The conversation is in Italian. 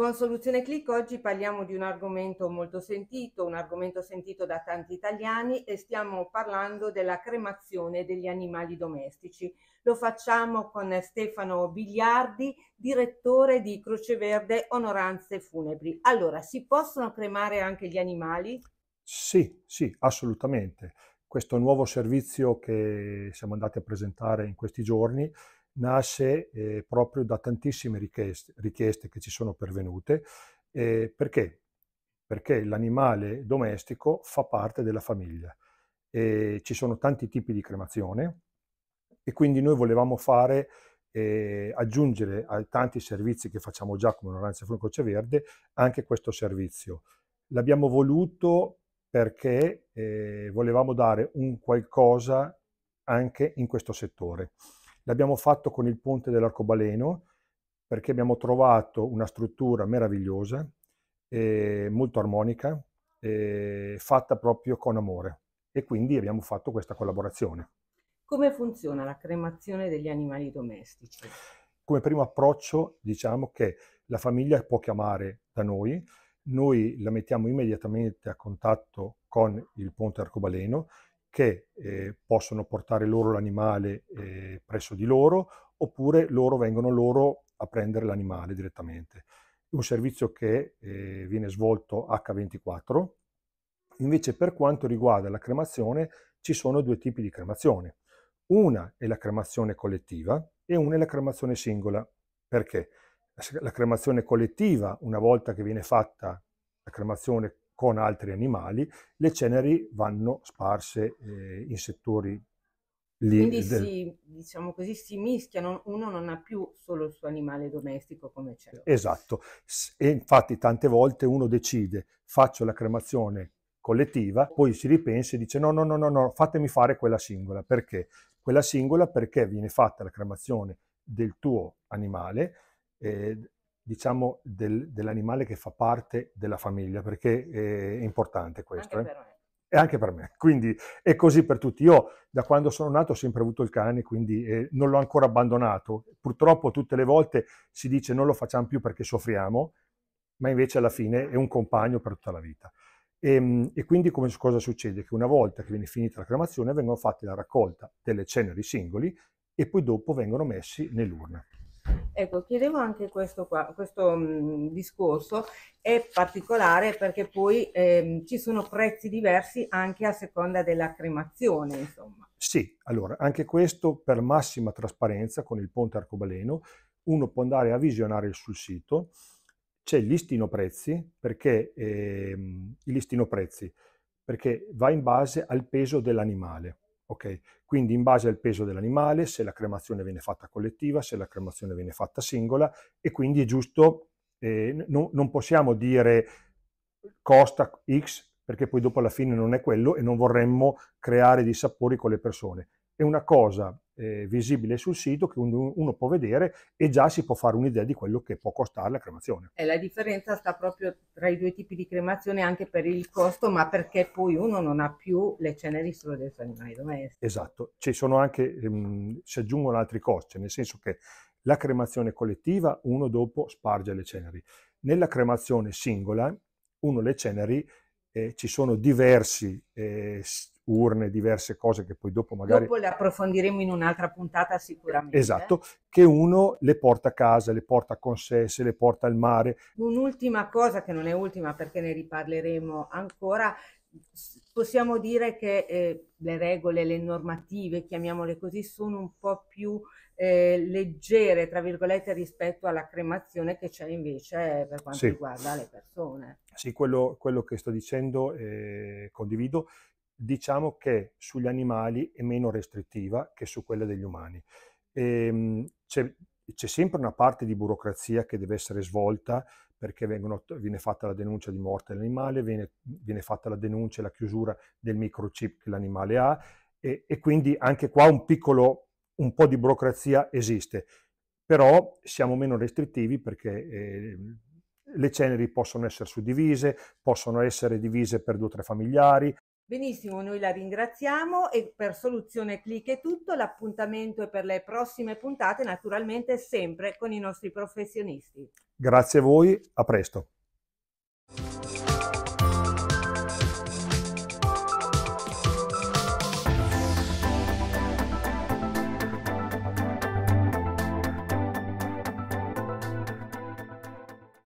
Con Soluzione Click oggi parliamo di un argomento molto sentito, un argomento sentito da tanti italiani e stiamo parlando della cremazione degli animali domestici. Lo facciamo con Stefano Bigliardi, direttore di Croce Verde Onoranze Funebri. Allora, si possono cremare anche gli animali? Sì, sì, assolutamente. Questo nuovo servizio che siamo andati a presentare in questi giorni nasce eh, proprio da tantissime richieste, richieste, che ci sono pervenute. Eh, perché? Perché l'animale domestico fa parte della famiglia. Eh, ci sono tanti tipi di cremazione e quindi noi volevamo fare, eh, aggiungere ai tanti servizi che facciamo già come onoranza Fuoco verde, anche questo servizio. L'abbiamo voluto perché eh, volevamo dare un qualcosa anche in questo settore. L'abbiamo fatto con il ponte dell'arcobaleno perché abbiamo trovato una struttura meravigliosa, eh, molto armonica, eh, fatta proprio con amore e quindi abbiamo fatto questa collaborazione. Come funziona la cremazione degli animali domestici? Come primo approccio diciamo che la famiglia può chiamare da noi, noi la mettiamo immediatamente a contatto con il ponte arcobaleno, che eh, possono portare loro l'animale eh, presso di loro oppure loro vengono loro a prendere l'animale direttamente. Un servizio che eh, viene svolto H24. Invece per quanto riguarda la cremazione ci sono due tipi di cremazione. Una è la cremazione collettiva e una è la cremazione singola. Perché? La cremazione collettiva, una volta che viene fatta la cremazione con altri animali, le ceneri vanno sparse eh, in settori lì. Quindi del... si, diciamo così, si mischiano, uno non ha più solo il suo animale domestico come c'è. Esatto, e infatti tante volte uno decide faccio la cremazione collettiva, poi si ripensa e dice no, no, no, no, no, fatemi fare quella singola, perché? Quella singola perché viene fatta la cremazione del tuo animale, eh, diciamo, del, dell'animale che fa parte della famiglia, perché è importante questo. Anche eh. per me. E anche per me, quindi è così per tutti. Io da quando sono nato ho sempre avuto il cane, quindi eh, non l'ho ancora abbandonato. Purtroppo tutte le volte si dice non lo facciamo più perché soffriamo, ma invece alla fine è un compagno per tutta la vita. E, ehm, e, quindi come, cosa succede? Che una volta che viene finita la cremazione vengono fatte la raccolta delle ceneri singoli e poi dopo vengono messi nell'urna. Ecco, chiedevo anche questo, qua, questo mh, mm, discorso è particolare perché poi ehm, ci sono prezzi diversi anche a seconda della cremazione, insomma. Sì, allora, anche questo per massima trasparenza con il ponte arcobaleno, uno può andare a visionare sul sito, c'è il listino prezzi, perché ehm, il listino prezzi, perché va in base al peso dell'animale. Okay. Quindi in base al peso dell'animale, se la cremazione viene fatta collettiva, se la cremazione viene fatta singola e quindi è giusto, eh, no, non possiamo dire costa X perché poi dopo alla fine non è quello e non vorremmo creare dissapori con le persone. È una cosa eh, visibile sul sito che uno, uno, può vedere e già si può fare un'idea di quello che può costare la cremazione. E la differenza sta proprio tra i due tipi di cremazione anche per il costo, ma perché poi uno non ha più le ceneri solo dei suoi animali domestici. Esatto, ci sono anche, ehm, si aggiungono altri costi, nel senso che la cremazione collettiva uno dopo sparge le ceneri. Nella cremazione singola uno le ceneri eh, ci sono diversi eh, urne, diverse cose che poi dopo magari... Dopo le approfondiremo in un'altra puntata sicuramente. Esatto, che uno le porta a casa, le porta con sé, se le porta al mare. Un'ultima cosa che non è ultima perché ne riparleremo ancora, possiamo dire che eh, le regole, le normative, chiamiamole così, sono un po' più eh, leggere, tra virgolette, rispetto alla cremazione che c'è invece eh, per quanto sì. riguarda le persone. Sì, quello, quello che sto dicendo eh, condivido diciamo che sugli animali è meno restrittiva che su quella degli umani. Ehm, c'è, c'è, sempre una parte di burocrazia che deve essere svolta perché vengono, viene fatta la denuncia di morte dell'animale, viene, viene, fatta la denuncia e la chiusura del microchip che l'animale ha e, e quindi anche qua un piccolo, un po' di burocrazia esiste, però siamo meno restrittivi perché eh, le ceneri possono essere suddivise, possono essere divise per due o tre familiari, Benissimo, noi la ringraziamo e per soluzione clic è tutto, l'appuntamento è per le prossime puntate naturalmente sempre con i nostri professionisti. Grazie a voi, a presto.